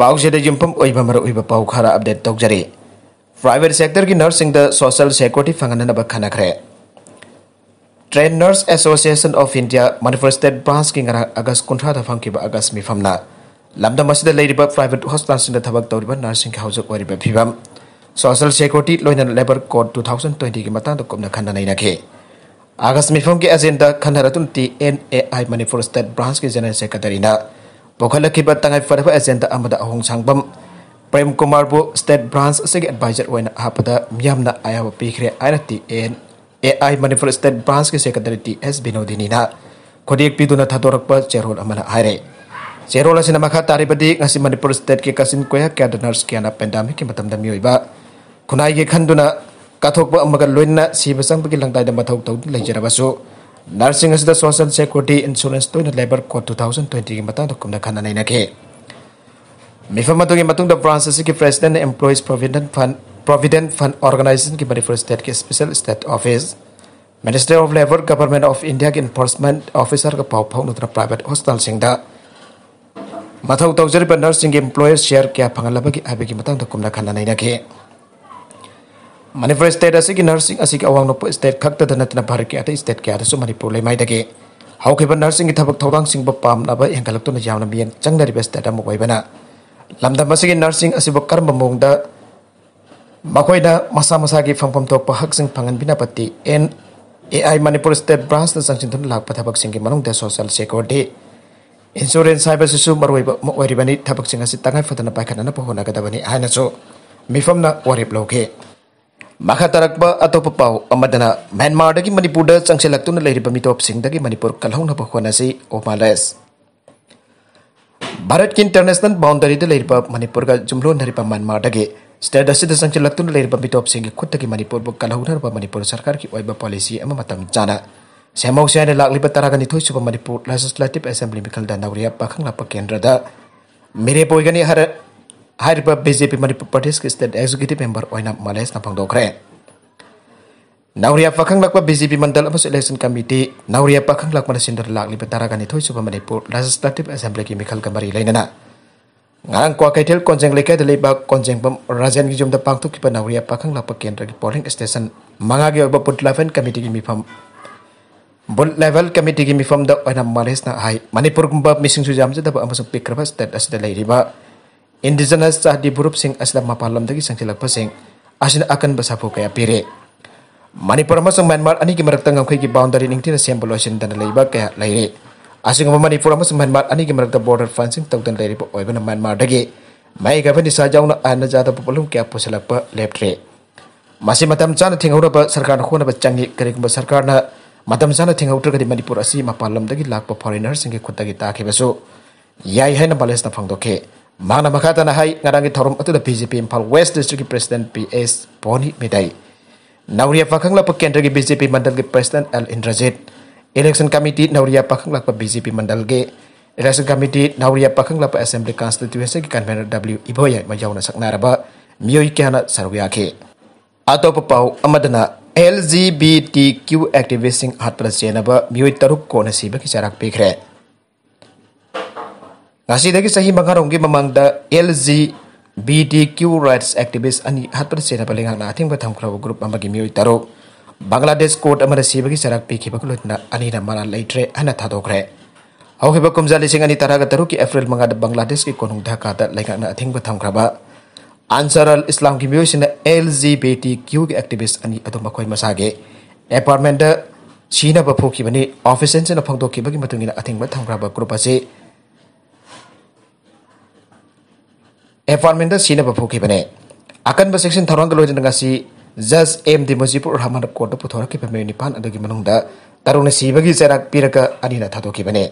ꯄꯥꯎꯁꯤꯗ ꯌꯨꯝꯐꯝ ꯑꯣꯏꯕ ꯃꯔꯨꯑꯣꯏꯕ ꯄꯥꯎ ꯈꯔ ꯑꯞꯗꯦꯠ ꯇꯧꯖꯔꯤ ꯄ꯭ꯔꯥꯏꯕꯦꯠ ꯁꯦꯛꯇꯔꯒꯤ ꯅꯔꯁꯁꯤꯡꯗ ꯁꯣꯁꯤꯌꯦꯜ ꯁꯦꯀ꯭ꯌꯨꯔꯤꯇꯤ ꯐꯪꯍꯟꯅꯕ ꯈꯟꯅꯈ꯭ꯔꯦ trained nurses association of India Manipur state ꯕ꯭ꯔꯥꯟꯁꯀꯤ ꯉꯔꯥꯡ ꯑꯒꯁ ꯀꯨꯟꯊ꯭ꯔꯥꯗ ꯐꯪꯈꯤꯕ ꯑꯒꯁ ꯃꯤꯐꯝꯅ ꯂꯝꯗꯝ ꯑꯁꯤꯗ ꯂꯩꯔꯤꯕ ꯄ꯭ꯔꯥꯏꯕꯦꯠ ꯍꯣꯁꯄꯤꯇꯥꯜꯁꯤꯡꯗ ꯊꯕꯛ ꯇꯧꯔꯤꯕ ꯅꯔꯁꯁꯤꯡꯒꯤ ꯍꯧꯖꯤꯛ ꯑꯣꯏꯔꯤꯕ ꯐꯤꯕꯝ ꯁꯣꯁꯤꯌꯦꯜ ꯁꯦꯀ꯭ꯌꯨꯔꯤꯇꯤ ꯂꯣꯏꯅꯅ ꯂꯦꯕꯔ ꯀꯣꯗ ꯇꯨ ꯊꯥꯎꯖꯟ ꯇ꯭ꯋꯦꯟꯇꯤꯒꯤ ꯃꯇꯥꯡꯗ ꯀꯨꯞꯅ ꯈꯟꯅ ꯅꯩꯅꯈꯤ आगस्ट मिफम के एजेंडा खनरतुन T N A I Manipur state branch के जनरल सेक्रेटरी ปกติบัตรตั้งไอ้ฟาร์มเซ็นต์แต่อเมาิกาห้องสังบัมเพรมกุมาร์บุสเตดบรันส์เซกิ่งอันบาดเจ็บไว้นะฮะพอดะมีอำนาจไอายับปีกเรียไอ้นัตีเอ็นเอไอมันฟอร์สเตดบรันส์กิเซกันเดลตีเอสบินอดินีนะคดีเอกพีดูน่าถัดตัวรักปะเชอร์โรลอเมริกาไอเร่เชอร์โรลสินะมาค่ะตารีบดีงั้นสิมันฟอร์สเตทกิเกสินกุยะแคดเนอร์สกี้นะเป็นดามิกิมาทำดามิโอยบะคุณไอ้เกี่ยงดูน่ะกัทุกบะอเมรักลุยน่ะสีบสังปกิลังตายดับทั่วั้งหลายเจ้าบ้าสู नर्सिंग असिद सोशल सिक्योरिटी इंसुरेंस तोयन लेबर कोड 2020 की मतंग खाना नैना के मिफम की president employees provident fund provident fund organisation की मणिपुर स्टेट के special state office minister of labour government of India के एनफोर्समेंट ऑफिसर का पाव फाउ नुतरा प्राइवेट हॉस्पिटल सिंह दा मथौ नर्सिंग एम्प्लॉयर शेयर क्या फंगलाबा की आबे की मतंग कुमना खाना नैना के Manipur state asik nursing asik awang nopo state kagta dana tina bahari kiata state kiata so manipur lemai dage. Hau kepa nursing kita bak taurang sing bapam naba yang kalak tuna jauh nabi yang cang dari best dada mokwai bana. Lamda masik nursing asik bakar mamung da makwai da masa masa ki fang pam tok sing pangan bina pati en AI Manipur State Branch dan sang cintun lak pada bak singgi manung da social security. Insurance cyber susu marwai bak mokwai ribani tabak singgasi tangai fatana baikan ana pohon agadabani ahana so. Mifam na warip loke maka tarakba atau pepau amadana Myanmar dagi Manipur Sanksi changse laktu na lehri pamito opsing dagi Manipur kalau na bahwa nasi Barat Bharat ki international boundary da lehri Manipur ga jumlo na lehri Myanmar dagi. Setelah dasi da changse laktu na lehri pamito opsing ga kut dagi Manipur bu kalau na lehri Manipur sarkar ki waiba policy ama jana. Saya mau saya adalah lipat tarakan itu supaya Manipur Legislative Assembly mikal dan nauriya pakang lapak kendra da. Mirepoi gani harap hariba BJP Manipur Pradesh ke State Executive Member Oina Malays Nampang Dokre. Nauria Pakang Lakwa BJP Mandal Amas Election Committee, Nauria Pakang Lakwa Nasinder Lak Lipetaragan Itoi pur rasa Legislative Assembly Ki Mikhal Gambari Lainana. Ngang kwa kaitil konjeng leka dali leba konjeng pem rajan gijum da pangtu kipa Nauria Pakang Lakwa Kendra Ki Polling Station, Manga Gyo Ba Putlaven Committee gimi Mipham. Bun level Committee Ki Mipham da Oina Malays Na Hai, Manipur Kumbab Missing Sujam Jada Ba Amasuk Pikrava State Asida Lai Riba. Nauria indigenous sah di buruk sing ma mapalam tadi sang tilak pasing asin akan bersabu kayak pire manipur masuk sang myanmar ani ki tengah kayak di boundary ning tina sem pollution dan leiba kayak laire asing ngomong manipur masuk sang myanmar ani ki tengah border fencing tau dan laire po oibana myanmar dagi mai ga bani sajau na ana jata kayak kaya poselak pa leptre masih matam sana tinggal udah pas sarkar kuna pas canggih kerik pas sarkar matam sana thingau tra di manipur asi mapalam dagi lakpa foreigners sing ki kita gi ta yai hai na balesna phangdo ke mana makata na hai ngarang thorum atu da BJP Impal West District President PS Boni Medai Nauria pakang pa kendra gi BJP mandal President L Indrajit Election Committee Nauria pakang pa BJP mandal gi Election Committee Nauria pakang pa Assembly Constituency gi Convener W Iboya sakna raba miyoi kyana sarwiya ke ato pau amadana LGBTQ activists sing hatpra chenaba miyoi taruk kona siba charak pekre ngasidagi sahi mangaronggi mamangda LZ BDQ rights activist ani hatpar sena paling hang na ating batam kraw group amagi mi taro Bangladesh court amara bagi sarak piki bakulutna ani na mala ane ana thado kre hau heba kumja lising ani taraga taru ki April mangada Bangladesh ki konung dhaka da laika na ating batam kraba Ansarul Islam ki LZ sina LGBTQ ki activist ani adu makoi masake. apartment da China bapu bani office sena phangdo ki bagi matungi na ating batang kraba group ase appointment si sina phu ki bane akan ba section tharang lo jin M jas em di rahman ko to puthor ki pemne pan adagi manung da tarung si bagi charak piraka ani na thado ki bane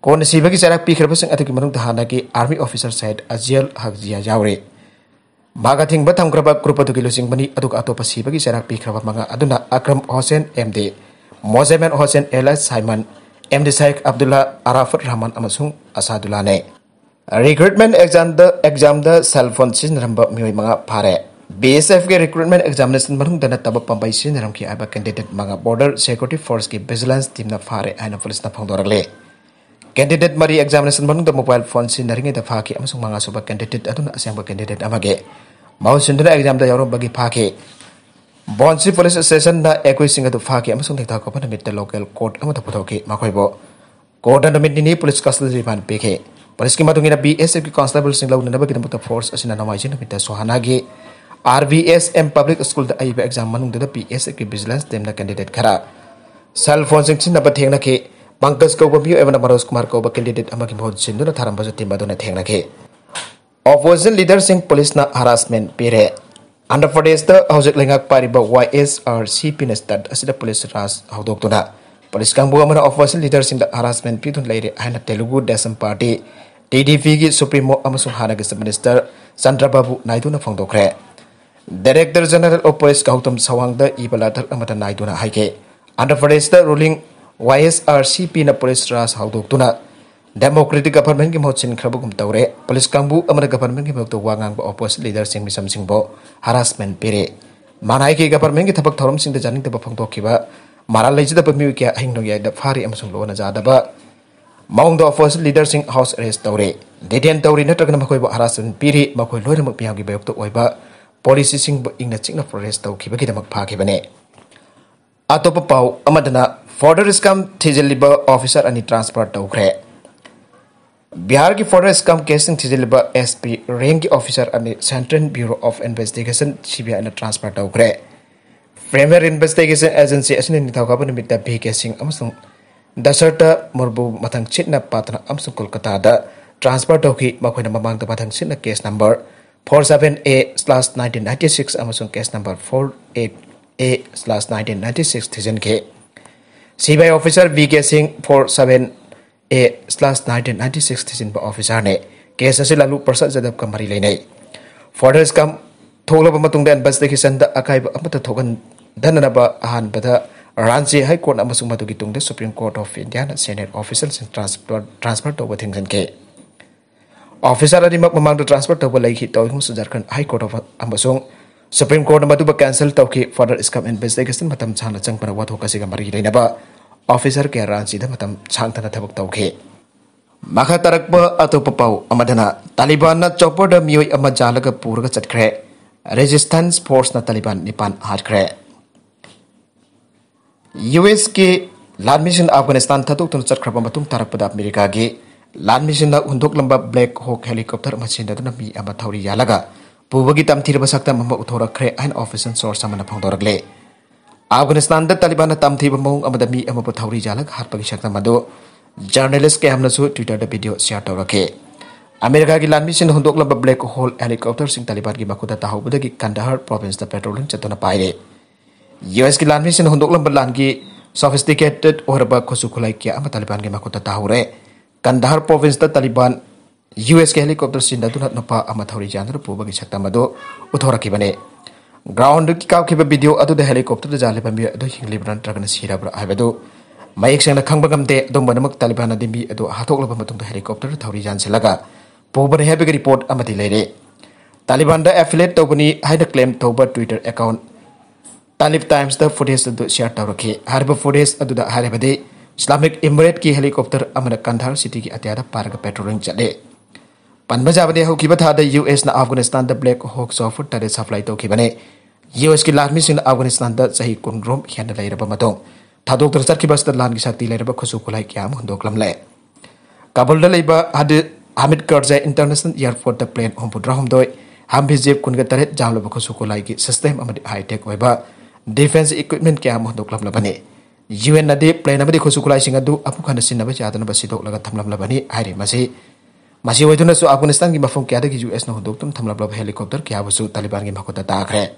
kon si bagi charak pi khirba sing adagi manung da hana ki army officer said ajial hakjia jaure maga thing ba tham kraba group adu lo sing bani aduk ato pasi bagi charak pi khirba manga aduna akram hosen md mozeman hosen ela simon md saik abdullah arafat rahman amasung asadullah ne recruitment exam the exam the cell phone sin ramba mi manga pare BSF ke recruitment examination manung dana tabo pambai sin ramki aba kandidat manga border security force ki vigilance team na pare ana police na phang dorale candidate mari examination manung da mobile phone sin ringi da phaki amsung manga soba candidate atun asyang ba candidate amage mau sin dana exam the yoro bagi phaki Bonsi Police Station na ekwi singa tu faki amasung tekta kopa na mitte local court amata putoki makoi bo. Court na mitte ni police kasal di pan pike. ꯄꯨꯂꯤꯁꯀꯤ ꯃꯇꯨꯡ ꯏꯟꯅ B S ꯑꯦꯐꯀꯤ ꯀꯣꯟꯁꯇꯦꯕꯜꯁꯤꯡ ꯂꯧꯅꯅꯕꯒꯤꯗꯃꯛꯇ force ꯑꯁꯤꯅ ꯅꯣꯡꯃꯥꯏꯖꯤꯡ ꯅꯨꯃꯤꯠꯇ ꯁꯣꯍꯥꯅꯥꯒꯤ R B S M public school अब एग्जाम पी एस एफ की विजिलेंस टीम कैंडिडेट खरा सेल फोन सिंह थेन पंकज कौब मी एवं मनोज कुमार कौब कैंडिडेट मोहन सिंह थारम टीम थे के लीडर सिंह पुलिस हरासमेंट पेरे आंध्र प्रदेश हजिक लेंगक पारीब Y S R C P state police राज हौदों पुलिस कंबू ओपोजिशन लीडर सिंह हरासमेंट पीदन लेरे Telugu Desam party TDP ki Supreme Amasung Hanagas Minister Sandra Babu Naidu na phong Director General of Police Gautam Sawangda da Ibalatar Amata Naidu na haike. Under Forest ruling YSRCP na Police Ras Hautok tuna. Democratic Government ki Mohsin Khrabu gum taure. Police Kambu Amata Government ki Mokto Wangang ba Opposite Leader Singh Misam Singh bo harassment pere. Manai ki Government ki Thabak Thorum Singh da Janik da Bapang Tokiba. Maralai jida pemiwi kia ahing nongi ayda ꯃꯑꯣꯡꯗ opposition ꯂꯤꯗꯔꯁꯤꯡ house arrest ꯇꯧꯔꯦ detain ꯇꯧꯔꯤ ꯅꯠꯇ꯭ꯔꯒꯅ ꯃꯈꯣꯏꯕꯨ ꯍꯔꯥꯁꯟ ꯄꯤꯔꯤ ꯃꯈꯣꯏ ꯂꯣꯏꯅꯃꯛ ꯃꯤꯌꯥꯝꯒꯤ ꯃꯥꯌꯣꯛꯇ ꯑꯣꯏꯕ ꯄꯣꯂꯤꯁꯤꯁꯤꯡꯕꯨ ꯏꯪꯅ ꯆꯤꯛꯅ ꯄ꯭ꯔꯣꯒ꯭ꯔꯦꯁ ꯇꯧꯈꯤꯕꯒꯤꯗꯃꯛ ꯐꯥꯈꯤꯕꯅꯦ ꯑꯇꯣꯞꯄ ꯄꯥꯎ ꯑꯃꯗꯅ ꯐꯣꯔꯗꯔ ꯏꯁꯀꯥꯝ ꯊꯤꯖꯤꯜꯂꯤꯕ ꯑꯣꯐꯤꯁꯥꯔ ꯑꯅꯤ ꯇ꯭ꯔꯥꯟꯁꯐꯔ ꯇꯧꯈ꯭ꯔꯦ बिहार की फॉरेस्ट कम केसिंग थीजिलब एस पी रेंग की ऑफिसर अने central bureau of investigation CBI ने ट्रांसफर तौर फ्रेमर इन्वेस्टिगेशन एजेंसी निथौब भी के सिंह दसर्ट मुरबू मथंग चिटना पातना अमसु कोलकाता दा ट्रांसफर टोकी मखोइना ममांग दा मथंग सिना केस नंबर 47a सिक्स अमसु केस नंबर 48A/1996 थिजन के सीबीआई ऑफिसर वीके सिंह 47A/1996 थिजन ब ऑफिसर ने केस असे लालू प्रसाद जदव कमरी लेने फॉरेस्ट कम थोलो बमतुंग देन बस देखिसन द अकाइब अमत थोगन धननबा आहान बदा ꯔꯥꯟꯖꯦ ꯍꯥꯏ ꯀꯣꯔꯠ ꯑꯃꯁꯨꯡ ꯃꯗꯨꯒꯤ ꯇꯨꯡꯗ ꯁꯨꯄ꯭ꯔꯤꯝ ꯀꯣꯔꯠ ꯑꯣꯐ ꯏꯟꯗꯤꯌꯥꯅ ꯁꯦꯅꯦꯠ ꯑꯣꯐꯤꯁꯦꯜꯁꯤꯡ ꯇ꯭ꯔꯥꯟꯁꯐꯔ ꯇꯧꯕ ꯊꯤꯡꯖꯤꯟꯈꯤ ꯑꯣꯐꯤꯁꯥꯔ ꯑꯅꯤꯃꯛ ꯃꯃꯥꯡꯗ ꯇ꯭ꯔꯥꯟꯁꯐꯔ ꯇꯧꯕ ꯂꯩꯈꯤ ꯇꯧꯏꯒꯨꯝꯁꯨ ꯖꯔꯈꯟ ꯍꯥꯏ ꯀꯣꯔꯠ ꯑꯣꯐ ꯑꯃꯁꯨꯡ ꯁꯨꯄ꯭ꯔꯤꯝ ꯀꯣꯔꯠꯅ ꯃꯗꯨꯕꯨ ꯀꯦꯟꯁꯦꯜ ꯇꯧꯈꯤ ꯐꯔꯗꯔ ꯏꯁꯀꯞ ꯏꯟꯚꯦꯁꯇꯤꯒꯦꯁꯟ ꯃꯇꯝ ꯁꯥꯡꯅ ꯆꯪꯕꯅ ꯋꯥꯊꯣꯛ ꯑꯁꯤꯒ ꯃꯔꯤ ꯂꯩꯅꯕ ꯑꯣꯐꯤꯁꯥꯔ ꯀꯌꯥ ꯔꯥꯟꯆꯤꯗ ꯃꯇꯝ ꯁꯥꯡꯗꯅ ꯊꯕꯛ ꯇꯧꯈꯤ ꯃꯈꯥ ꯇꯥꯔꯛꯄ ꯑꯇꯣꯞꯄ ꯄꯥꯎ ꯑꯃꯗꯅ ꯇꯥꯂꯤꯕꯥꯟꯅ ꯆꯣꯄꯔꯗ ꯃꯤꯑꯣꯏ ꯑꯃ ꯖꯥꯜꯂꯒ ꯄꯨꯔꯒ ꯆꯠꯈ꯭ꯔꯦ ꯔꯦꯖꯤꯁꯇꯦꯟꯁ ꯐꯣꯔꯁꯅ ꯇꯥꯂꯤꯕꯥꯟ ꯅꯤꯄꯥꯟ ꯍꯥꯠꯈ꯭ꯔꯦ ꯌꯨꯑꯦꯁꯀꯤ ꯂꯥꯟꯃꯤꯁꯤꯡ ꯑꯐꯒꯥꯅꯤꯁꯇꯥꯟ ꯊꯥꯗꯣꯛꯇꯨꯅ ꯆꯠꯈ꯭ꯔꯕ ꯃꯇꯨꯡ ꯇꯥꯔꯛꯄꯗ ꯑꯃꯦꯔꯤꯀꯥꯒꯤ ꯂꯥꯟꯃꯤꯁꯤꯡꯅ ꯍꯨꯟꯗꯣꯛꯂꯝꯕ ꯕ꯭ꯂꯦꯛ ꯍꯣꯛ ꯍꯦꯂꯤꯀꯣꯞꯇꯔ ꯑꯃ ꯁꯤꯖꯤꯟꯅꯗꯨꯅ ꯃꯤ ꯑꯃ ꯊꯧꯔꯤ ꯌꯥꯜꯂꯒ ꯄꯨꯕꯒꯤ ꯇꯝꯊꯤꯔꯕ ꯁꯛꯇꯝ ꯑꯃ ꯎꯠꯊꯣꯔꯛꯈ꯭ꯔꯦ ꯍꯥꯏꯅ ꯑꯣꯐꯤꯁꯦꯜ ꯁꯣꯔꯁ ꯑꯃꯅ ꯐꯣꯡꯗꯣꯔꯛꯂꯦ ꯑꯐꯒꯥꯅꯤꯁꯇꯥꯟꯗ ꯇꯥꯂꯤꯕꯥꯟꯅ ꯇꯝꯊꯤꯕ ꯃꯑꯣꯡ ꯑꯃꯗ ꯃꯤ ꯑꯃꯕꯨ ꯊꯧꯔꯤ ꯌꯥꯜꯂꯒ ꯍꯥꯠꯄꯒꯤ ꯁꯛꯇꯝ ꯑꯗꯨ ꯖꯔꯅꯦꯂꯤꯁ ꯀꯌꯥꯝꯅꯁꯨ ꯇ꯭ꯋꯤꯇꯔꯗ ꯚꯤꯗꯤꯑꯣ ꯁꯤꯌꯥꯔ ꯇꯧꯔꯛꯈꯤ ꯑꯃꯦꯔꯤꯀꯥꯒꯤ ꯂꯥꯟꯃꯤꯁꯤꯡꯅ ꯍꯨꯟꯗꯣꯛꯂꯕ ꯕ꯭ꯂꯦꯛ ꯍꯣꯜ ꯍꯦꯂꯤꯀꯣꯞꯇꯔꯁꯤꯡ ꯇꯥꯂꯤꯕꯥꯟꯒꯤ ꯃꯈꯨꯠꯇ ꯇꯥꯍꯧꯕꯗꯒꯤ ꯀꯟꯗꯍꯔ ꯄ꯭ꯔꯣꯚꯤꯟꯁꯇ ꯄꯦꯇ꯭ꯔꯣꯂꯤꯡ ꯆꯠꯇꯨꯅ ꯄꯥꯏꯔꯦ US ki lanmi से hundok lam balan ki sophisticated orba khosu khulai किया ama Taliban ge makota tahure Kandahar province ta Taliban US के हेलीकॉप्टर सिंह नपा थौरी जानर पुब की सकम ग्राउंड की काब वीडियो अद हेलीकॉप्टर जाब मी हिंगलीब्रा नगर सीरब्रा है मयक सेंगे खबे अदम तालिबान मी हाथोलब हेलीकॉप्टर थौरी जानसल पुबने है रिपोर्ट लेरे तालिबान एफिलेट तौबनी क्लेम तौब twitter account Talib Times footage share share तौरखे हारिब फुटेज अदुदा इस्लामिक इमरेट की हेलीकॉप्टर कंधार सिटी की अत्याद पारग पेट्रोलिंग चले पनब जाबदे हौकीब थाद अफगानिस्तान ब्लैक हॉक सॉफ तरह सप्लाई यू यूएस की लार्मी सिंह अफगानिस्तान द सही हेन लेरब चत थादोक्तर लान की शक्ति लेरब खुसु खुलाई क्या हुंदोकलम काबुल हमीद लेब करजे इंटरनेशनल एयरपोर्ट प्लेन होमपुद्रा होमदोय हम भी जेब कुनगे तरह जाम खुसु खुलाई की system high tech defense equipment kia mo dok lam labani un nadi plane amadi khosu kulai singa du apu khana sin nabe chadana basi dok laga tham lam labani hari masi masi waiduna su afghanistan ki mafum kya da us no hodok tum tham lab helicopter kia basu taliban gi makota ta khre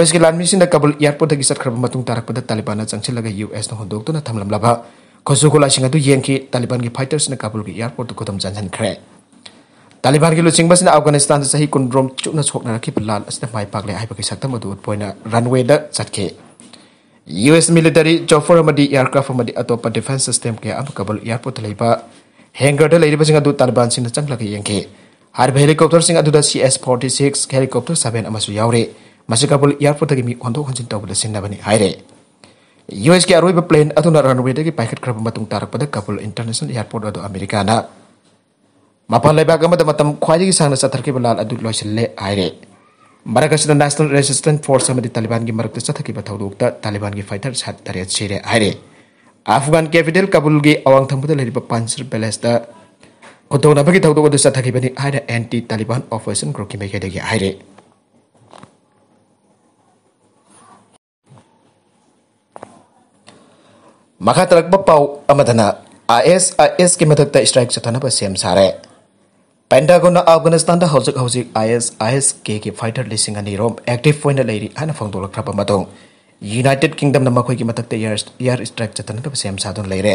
US ki lanmi kabul airport da gisat kharba matung tarak pada taliban na changchil laga US no hodok tu na tham laba khosu singa du yen ki taliban gi fighters na kabul gi airport ko tam janjan khre Taliban lucing bas basina Afghanistan sa hi na chukna na ki as na mai le ai pakai sakta madu poina runway da ke. US military chopper amadi aircraft amadi pa defense system ke am kabul airport laiba hangar da leiba singa du Taliban singa lagi yang ke har helicopter sing adu da CS46 helicopter 7 amasu yaure masih kabul airport lagi mi ondo hanjin tawla na bani re. US ki aroiba plane na runway da ki paikat krab matung tarak pada kabul international airport atau Amerika na Mapan lebak gamba dama tam kwaji gisang na satarki balal adu loy shil le aire. Maraka shil national resistance force sama di taliban gi marak ta satarki batau duk ta taliban gi fighter shat tariat shire aire. Afghan capital kabul gi awang tam putal hiripa panser belas ta. Kotong na bagi tau duk adu satarki bani aire anti taliban operation group gi mekede gi aire. Maka terak bapau amatana. AS, AS kemetak ta strike satana pa siam sare. Pentagon Afghanistan da hauzik hauzik IS IS KK fighter leasing ani rom active point lai ri ana phong dolak thapa matong United Kingdom nama makhoi ki matak te year strike chatan ka sem sadon lai re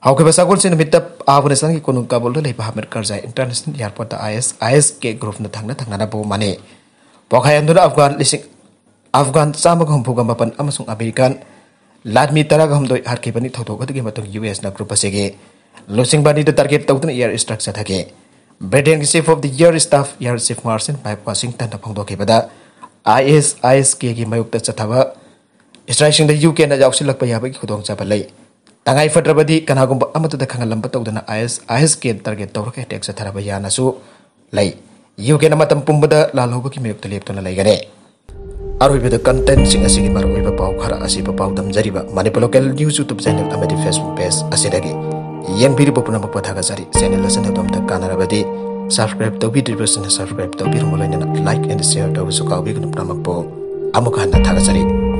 hau ke basakol sin Afghanistan ki kunun kabul da lai bahamir karzai international airport da IS IS K group na thangna thangna na mane pokhai andura Afghan leasing Afghan samag hom phugam pan amasung American ladmi tara ga hom doi harke pani thotok ga matong US na group asege losing bani da target tawtun year strike chatake Biden Chief of the Year Staff Air Chief Marcin Pipe Washington na pangdo kay bata. IS IS kaya gi mayuk ta chatawa. Israishing the UK na jauksi lak payaba ki kudong chapa lay. Tangai fadra badi kan hagum ba amatu ta kangal lampa IS IS kaya target tau rakay tek chatara baya na su lay. UK na matam pumbada lalo ba ki mayuk ta lay gane. Aruh ibu konten sing asing ibar ibu bapak hara asih bapak utam jari ba. Manipulokal news YouTube channel amati Facebook page asidagi. यम बिरी बबु नmapbox गजारी च्यानललाई सबैभन्दा धमध कानरा बडी सब्स्क्राइब त भिडियो भसन सब्स्क्राइब त भइर होला नि लाइक एन्ड शेयर त सोका बिगत नपमपो अमुका न थाले सरी